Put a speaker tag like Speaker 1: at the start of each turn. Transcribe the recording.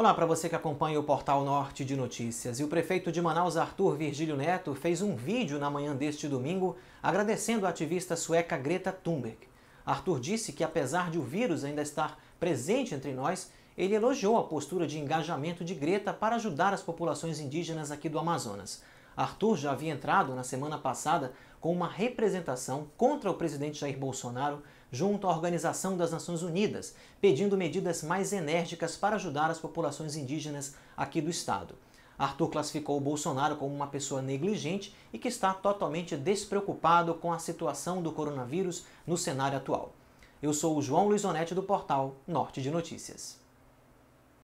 Speaker 1: Olá para você que acompanha o Portal Norte de Notícias. E o prefeito de Manaus, Arthur Virgílio Neto, fez um vídeo na manhã deste domingo agradecendo a ativista sueca Greta Thunberg. Arthur disse que, apesar de o vírus ainda estar presente entre nós, ele elogiou a postura de engajamento de Greta para ajudar as populações indígenas aqui do Amazonas. Arthur já havia entrado na semana passada com uma representação contra o presidente Jair Bolsonaro junto à Organização das Nações Unidas, pedindo medidas mais enérgicas para ajudar as populações indígenas aqui do estado. Arthur classificou o Bolsonaro como uma pessoa negligente e que está totalmente despreocupado com a situação do coronavírus no cenário atual. Eu sou o João Luizonete do portal Norte de Notícias.